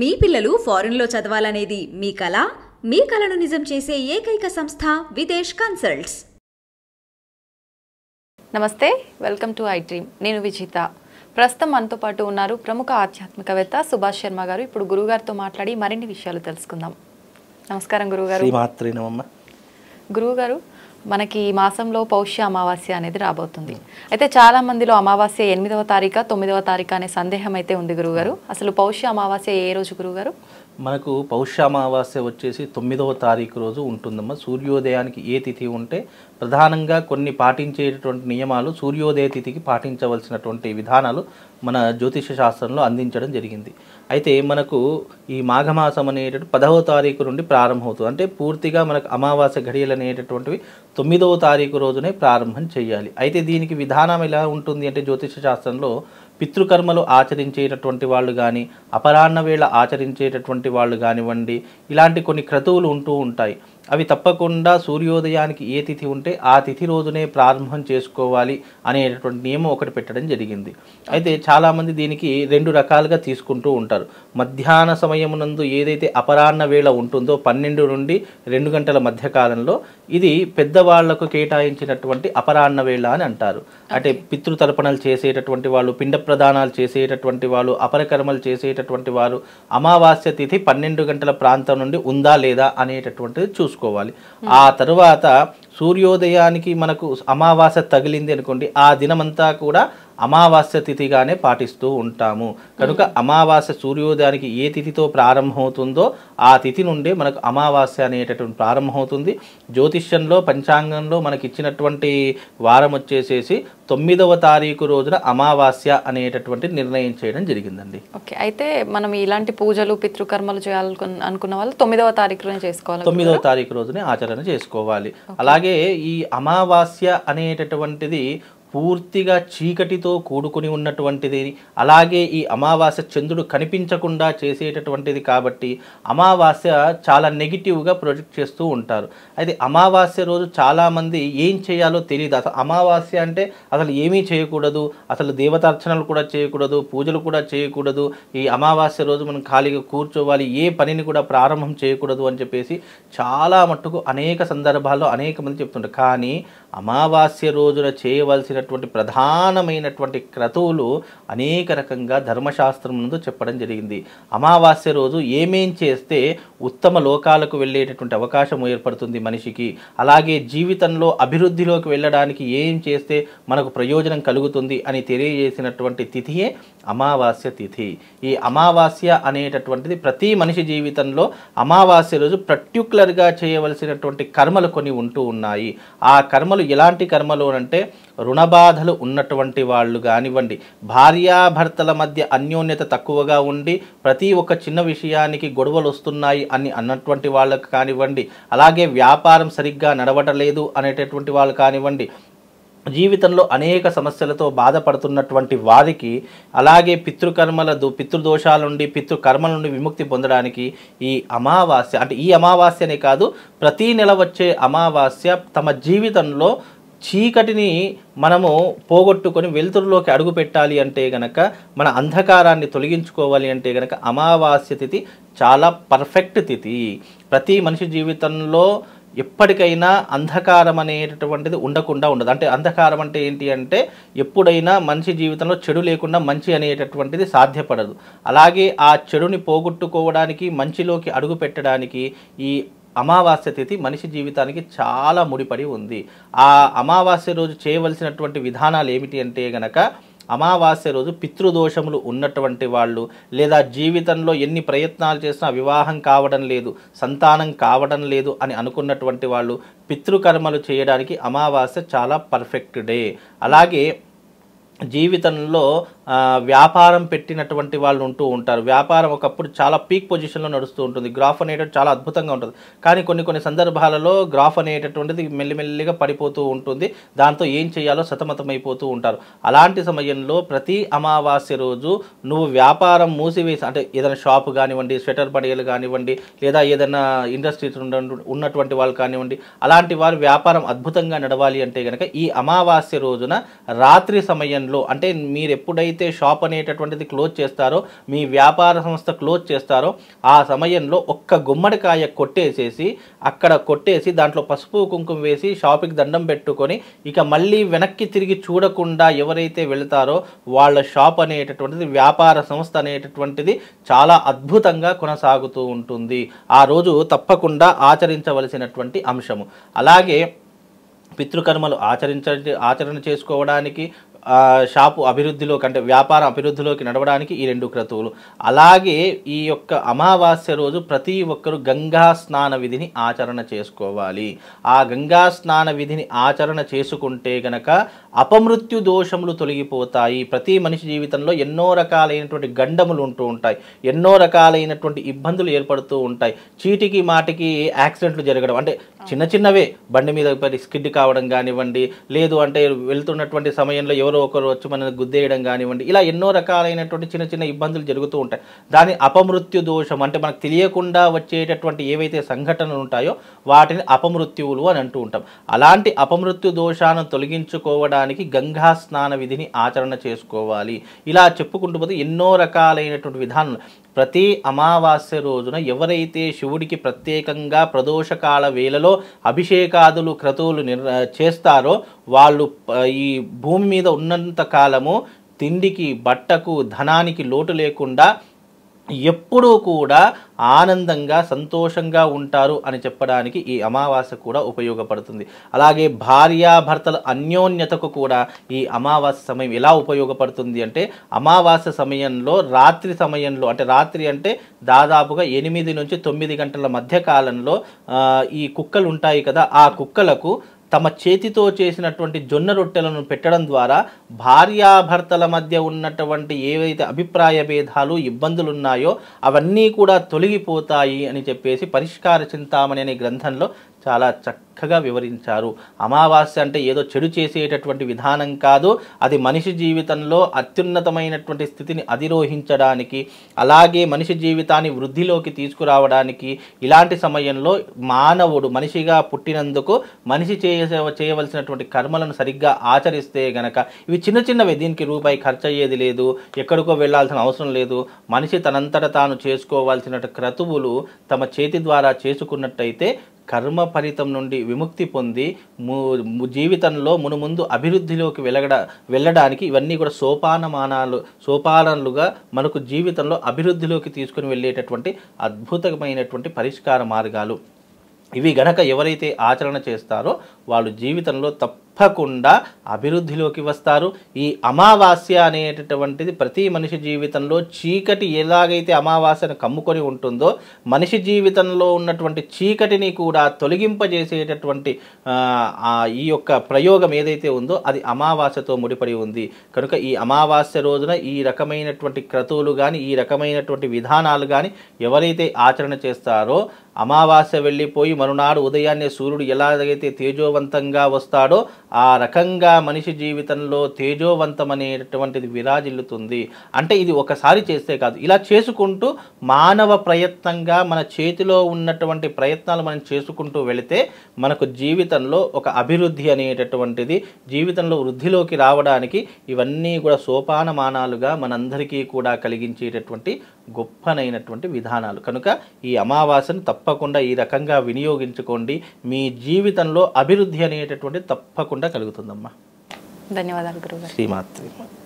మీ పిల్లలు లో చదవాలనేది మీ కళ మీ కళను నిజం చేసే ఏకైక సంస్థ విదేశ్ కన్సల్ట్స్ నమస్తే వెల్కమ్ టు ఐ డ్రీమ్ నేను విజిత ప్రస్తుతం మనతో పాటు ఉన్నారు ప్రముఖ ఆధ్యాత్మికవేత్త సుభాష్ శర్మ గారు ఇప్పుడు గురుగారితో మాట్లాడి మరిన్ని విషయాలు తెలుసుకుందాం నమస్కారం గురుగారు గురుగారు మనకి ఈ మాసంలో పౌష్య అమావాస్య అనేది రాబోతుంది అయితే చాలా మందిలో అమావాస్య ఎనిమిదవ తారీఖ తొమ్మిదవ తారీఖ అనే సందేహం అయితే ఉంది గురువుగారు అసలు పౌష్య అమావాస్య ఏ రోజు గురువుగారు మనకు పౌష్యామావాస్య వచ్చేసి తొమ్మిదవ తారీఖు రోజు ఉంటుందమ్మా సూర్యోదయానికి ఏ తిథి ఉంటే ప్రధానంగా కొన్ని పాటించేటటువంటి నియమాలు సూర్యోదయ తిథికి పాటించవలసినటువంటి విధానాలు మన జ్యోతిష శాస్త్రంలో అందించడం జరిగింది అయితే మనకు ఈ మాఘమాసం అనేటటువంటి పదవ తారీఖు నుండి ప్రారంభమవుతుంది అంటే పూర్తిగా మనకు అమావాస్య ఘడియలు అనేటటువంటివి తొమ్మిదవ తారీఖు రోజునే ప్రారంభం చేయాలి అయితే దీనికి విధానం ఎలా ఉంటుంది అంటే జ్యోతిష శాస్త్రంలో పితృకర్మలు ఆచరించేటటువంటి వాళ్ళు కానీ అపరాహ్న వేళ ఆచరించేటటువంటి వాళ్ళు కానివ్వండి ఇలాంటి కొన్ని క్రతువులు ఉంటూ ఉంటాయి అవి తప్పకుండా సూర్యోదయానికి ఏ తిథి ఉంటే ఆ తిథి రోజునే ప్రారంభం చేసుకోవాలి అనేటటువంటి నియమం ఒకటి పెట్టడం జరిగింది అయితే చాలామంది దీనికి రెండు రకాలుగా తీసుకుంటూ ఉంటారు మధ్యాహ్న సమయమునందు ఏదైతే అపరాహ్న వేళ ఉంటుందో పన్నెండు నుండి రెండు గంటల మధ్య కాలంలో ఇది పెద్దవాళ్లకు కేటాయించినటువంటి అపరాహ్న వేళ అని అంటారు అంటే పితృతర్పణలు చేసేటటువంటి వాళ్ళు పిండ ప్రదానాలు చేసేటటువంటి వాళ్ళు అపరకర్మలు చేసేటటువంటి వారు అమావాస్య తిథి పన్నెండు గంటల ప్రాంతం నుండి ఉందా లేదా అనేటటువంటిది చూసుకుంటారు చూసుకోవాలి ఆ తరువాత సూర్యోదయానికి మనకు అమావాస్య తగిలింది అనుకోండి ఆ దినమంతా కూడా అమావాస్య తిథిగానే పాటిస్తూ ఉంటాము కనుక అమావాస్య సూర్యోదయానికి ఏ తిథితో ప్రారంభమవుతుందో ఆ తిథి నుండే మనకు అమావాస్య అనేటటువంటి ప్రారంభమవుతుంది జ్యోతిష్యంలో పంచాంగంలో మనకి ఇచ్చినటువంటి వారం వచ్చేసేసి తొమ్మిదవ తారీఖు రోజున అమావాస్య అనేటటువంటి నిర్ణయం చేయడం జరిగిందండి ఓకే అయితే మనం ఇలాంటి పూజలు పితృకర్మలు చేయాలనుకున్న అనుకున్న వాళ్ళు తొమ్మిదవ తారీఖునే చేసుకోవాలి తొమ్మిదవ తారీఖు రోజునే ఆచరణ చేసుకోవాలి అలాగే ఈ అమావాస్య అనేటటువంటిది పూర్తిగా చీకటితో కూడుకుని ఉన్నటువంటిది అలాగే ఈ అమావాస్య చంద్రుడు కనిపించకుండా చేసేటటువంటిది కాబట్టి అమావాస్య చాలా నెగిటివ్గా ప్రొజెక్ట్ చేస్తూ ఉంటారు అయితే అమావాస్య రోజు చాలామంది ఏం చేయాలో తెలియదు అసలు అమావాస్య అంటే అసలు ఏమీ చేయకూడదు అసలు దేవతార్చనలు కూడా చేయకూడదు పూజలు కూడా చేయకూడదు ఈ అమావాస్య రోజు మనం ఖాళీగా కూర్చోవాలి ఏ పనిని కూడా ప్రారంభం చేయకూడదు అని చెప్పేసి చాలా మట్టుకు అనేక సందర్భాల్లో అనేక మంది చెప్తుంటారు కానీ అమావాస్య రోజున చేయవలసినటువంటి ప్రధానమైనటువంటి క్రతువులు అనేక రకంగా ధర్మశాస్త్రం నందు చెప్పడం జరిగింది అమావాస్య రోజు ఏమేం చేస్తే ఉత్తమ లోకాలకు వెళ్ళేటటువంటి అవకాశం ఏర్పడుతుంది మనిషికి అలాగే జీవితంలో అభివృద్ధిలోకి వెళ్ళడానికి ఏం చేస్తే మనకు ప్రయోజనం కలుగుతుంది అని తెలియజేసినటువంటి తిథియే అమావాస్య తిథి ఈ అమావాస్య అనేటటువంటిది ప్రతి మనిషి జీవితంలో అమావాస్య రోజు పర్టిక్యులర్గా చేయవలసినటువంటి కర్మలు కొన్ని ఉంటూ ఉన్నాయి ఆ కర్మలు ఎలాంటి కర్మలు అంటే రుణబాధలు ఉన్నటువంటి వాళ్ళు కానివ్వండి భార్యాభర్తల మధ్య అన్యోన్యత తక్కువగా ఉండి ప్రతి ఒక్క చిన్న విషయానికి గొడవలు వస్తున్నాయి అని అన్నటువంటి వాళ్ళకు కానివ్వండి అలాగే వ్యాపారం సరిగ్గా నడవటలేదు అనేటటువంటి వాళ్ళు కానివ్వండి జీవితంలో అనేక సమస్యలతో బాధపడుతున్నటువంటి వారికి అలాగే పితృకర్మల దో పితృదోషాల నుండి పితృకర్మల నుండి విముక్తి పొందడానికి ఈ అమావాస్య అంటే ఈ అమావాస్యనే కాదు ప్రతీ నెల వచ్చే అమావాస్య తమ జీవితంలో చీకటిని మనము పోగొట్టుకొని వెలుతురులోకి అడుగు పెట్టాలి అంటే గనక మన అంధకారాన్ని తొలగించుకోవాలి అంటే గనక అమావాస్య తిథి చాలా పర్ఫెక్ట్ తిథి ప్రతి మనిషి జీవితంలో ఎప్పటికైనా అంధకారం అనేటటువంటిది ఉండకుండా ఉండదు అంటే అంధకారం అంటే ఏంటి అంటే ఎప్పుడైనా మనిషి జీవితంలో చెడు లేకుండా మంచి అనేటటువంటిది సాధ్యపడదు అలాగే ఆ చెడుని పోగొట్టుకోవడానికి మంచిలోకి అడుగు పెట్టడానికి ఈ అమావాస్య తిథి మనిషి జీవితానికి చాలా ముడిపడి ఉంది ఆ అమావాస్య రోజు చేయవలసినటువంటి విధానాలు ఏమిటి అంటే గనక అమావాస్య రోజు పితృదోషములు ఉన్నటువంటి వాళ్ళు లేదా జీవితంలో ఎన్ని ప్రయత్నాలు చేసినా వివాహం కావడం లేదు సంతానం కావడం లేదు అని అనుకున్నటువంటి వాళ్ళు పితృకర్మలు చేయడానికి అమావాస్య చాలా పర్ఫెక్ట్ డే అలాగే జీవితంలో వ్యాపారం పెట్టినటువంటి వాళ్ళు ఉంటూ ఉంటారు వ్యాపారం ఒకప్పుడు చాలా పీక్ పొజిషన్లో నడుస్తూ ఉంటుంది గ్రాఫ్ అనేటువంటి చాలా అద్భుతంగా ఉంటుంది కానీ కొన్ని కొన్ని సందర్భాలలో గ్రాఫ్ అనేటటువంటిది మెల్లిమెల్లిగా పడిపోతూ ఉంటుంది దాంతో ఏం చేయాలో సతమతమైపోతూ ఉంటారు అలాంటి సమయంలో ప్రతి అమావాస్య రోజు నువ్వు వ్యాపారం మూసివేసి అంటే ఏదైనా షాప్ కానివ్వండి స్వెటర్ బడియలు కానివ్వండి లేదా ఏదైనా ఇండస్ట్రీస్ ఉన్నటువంటి వాళ్ళు కానివ్వండి అలాంటి వారు వ్యాపారం అద్భుతంగా నడవాలి అంటే కనుక ఈ అమావాస్య రోజున రాత్రి సమయంలో అంటే మీరు ఎప్పుడైతే ఏదైతే షాప్ అనేటటువంటిది క్లోజ్ చేస్తారో మీ వ్యాపార సంస్థ క్లోజ్ చేస్తారో ఆ సమయంలో ఒక్క గుమ్మడికాయ కొట్టేసేసి అక్కడ కొట్టేసి దాంట్లో పసుపు కుంకుమ వేసి షాపింగ్ దండం పెట్టుకొని ఇక మళ్ళీ వెనక్కి తిరిగి చూడకుండా ఎవరైతే వెళతారో వాళ్ళ షాప్ అనేటటువంటిది వ్యాపార సంస్థ అనేటటువంటిది చాలా అద్భుతంగా కొనసాగుతూ ఉంటుంది ఆ రోజు తప్పకుండా ఆచరించవలసినటువంటి అంశము అలాగే పితృకర్మలు ఆచరించ ఆచరణ చేసుకోవడానికి షాపు అభివృద్ధిలో కంటే వ్యాపార అభివృద్ధిలోకి నడవడానికి ఈ రెండు క్రతువులు అలాగే ఈ యొక్క అమావాస్య రోజు ప్రతి ఒక్కరూ గంగా స్నాన విధిని ఆచరణ చేసుకోవాలి ఆ గంగా స్నాన విధిని ఆచరణ చేసుకుంటే గనక అపమృత్యు దోషములు తొలగిపోతాయి ప్రతి మనిషి జీవితంలో ఎన్నో రకాలైనటువంటి గండములు ఉంటూ ఉంటాయి ఎన్నో రకాలైనటువంటి ఇబ్బందులు ఏర్పడుతూ ఉంటాయి చీటికి మాటికి యాక్సిడెంట్లు జరగడం అంటే చిన్న చిన్నవే బండి మీద స్కిడ్ కావడం కానివ్వండి లేదు అంటే వెళ్తున్నటువంటి సమయంలో ఎవరో ఒకరు వచ్చి మనల్ని గుద్దేయడం కానివ్వండి ఇలా ఎన్నో రకాలైనటువంటి చిన్న చిన్న ఇబ్బందులు జరుగుతూ ఉంటాయి దాని అపమృత్యు దోషం అంటే మనకు తెలియకుండా వచ్చేటటువంటి ఏవైతే సంఘటనలు ఉంటాయో వాటిని అపమృత్యువులు అని అంటూ ఉంటాం అలాంటి అపమృత్యు దోషాన్ని తొలగించుకోవడానికి చేయడానికి గంగా స్నాన విధిని ఆచరణ చేసుకోవాలి ఇలా చెప్పుకుంటూ పోతే ఎన్నో రకాలైనటువంటి విధానం ప్రతి అమావాస్య రోజున ఎవరైతే శివుడికి ప్రత్యేకంగా ప్రదోషకాల వేళలో అభిషేకాదులు క్రతువులు నిర్ చేస్తారో వాళ్ళు ఈ భూమి మీద ఉన్నంత కాలము తిండికి బట్టకు ధనానికి లోటు లేకుండా ఎప్పుడూ కూడా ఆనందంగా సంతోషంగా ఉంటారు అని చెప్పడానికి ఈ అమావాస్య కూడా ఉపయోగపడుతుంది అలాగే భార్యాభర్తల అన్యోన్యతకు కూడా ఈ అమావాస్య సమయం ఎలా ఉపయోగపడుతుంది అంటే అమావాస్య సమయంలో రాత్రి సమయంలో అంటే రాత్రి అంటే దాదాపుగా ఎనిమిది నుంచి తొమ్మిది గంటల మధ్య కాలంలో ఈ కుక్కలు ఉంటాయి కదా ఆ కుక్కలకు తమ చేతితో చేసినటువంటి జొన్న రొట్టెలను పెట్టడం ద్వారా భార్యాభర్తల మధ్య ఉన్నటువంటి ఏవైతే అభిప్రాయ భేదాలు ఇబ్బందులు ఉన్నాయో అవన్నీ కూడా తొలగిపోతాయి అని చెప్పేసి పరిష్కార చింతామణి అనే గ్రంథంలో చాలా చక్కగా వివరించారు అమావాస్య అంటే ఏదో చెడు చేసేటటువంటి విధానం కాదు అది మనిషి జీవితంలో అత్యున్నతమైనటువంటి స్థితిని అధిరోహించడానికి అలాగే మనిషి జీవితాన్ని వృద్ధిలోకి తీసుకురావడానికి ఇలాంటి సమయంలో మానవుడు మనిషిగా పుట్టినందుకు మనిషి చేసే చేయవలసినటువంటి కర్మలను సరిగ్గా ఆచరిస్తే గనక ఇవి చిన్న చిన్నవి దీనికి రూపాయి ఖర్చు అయ్యేది లేదు ఎక్కడికో వెళ్లాల్సిన అవసరం లేదు మనిషి తనంతట తాను చేసుకోవాల్సిన క్రతువులు తమ చేతి ద్వారా చేసుకున్నట్టయితే కర్మ ఫలితం నుండి విముక్తి పొంది జీవితంలో మునుముందు అభివృద్ధిలోకి వెలగడ వెళ్ళడానికి ఇవన్నీ కూడా సోపానమానాలు సోపానలుగా మనకు జీవితంలో అభివృద్ధిలోకి తీసుకుని వెళ్ళేటటువంటి అద్భుతమైనటువంటి పరిష్కార మార్గాలు ఇవి గనక ఎవరైతే ఆచరణ చేస్తారో వాళ్ళు జీవితంలో తప్ప తప్పకుండా అభివృద్ధిలోకి వస్తారు ఈ అమావాస్య అనేటటువంటిది ప్రతి మనిషి జీవితంలో చీకటి ఎలాగైతే అమావాస్యను కమ్ముకొని ఉంటుందో మనిషి జీవితంలో ఉన్నటువంటి చీకటిని కూడా తొలగింపజేసేటటువంటి ఈ యొక్క ప్రయోగం ఏదైతే ఉందో అది అమావాస్యతో ముడిపడి ఉంది కనుక ఈ అమావాస్య రోజున ఈ రకమైనటువంటి క్రతువులు కానీ ఈ రకమైనటువంటి విధానాలు కానీ ఎవరైతే ఆచరణ చేస్తారో అమావాస్య వెళ్ళిపోయి మరునాడు ఉదయాన్నే సూర్యుడు ఎలాగైతే తేజోవంతంగా వస్తాడో ఆ రకంగా మనిషి జీవితంలో తేజోవంతం అనేటటువంటిది విరాజిల్లుతుంది అంటే ఇది ఒకసారి చేస్తే కాదు ఇలా చేసుకుంటూ మానవ ప్రయత్నంగా మన చేతిలో ఉన్నటువంటి ప్రయత్నాలు మనం చేసుకుంటూ వెళితే మనకు జీవితంలో ఒక అభివృద్ధి అనేటటువంటిది జీవితంలో వృద్ధిలోకి రావడానికి ఇవన్నీ కూడా సోపానమానాలుగా మనందరికీ కూడా కలిగించేటటువంటి గొప్పనైనటువంటి విధానాలు కనుక ఈ అమావాసను తప్ప తప్పకుండా ఈ రకంగా వినియోగించుకోండి మీ జీవితంలో అభివృద్ధి అనేటటువంటి తప్పకుండా కలుగుతుందమ్మా ధన్యవాదాలు గురువు శ్రీమాత్రి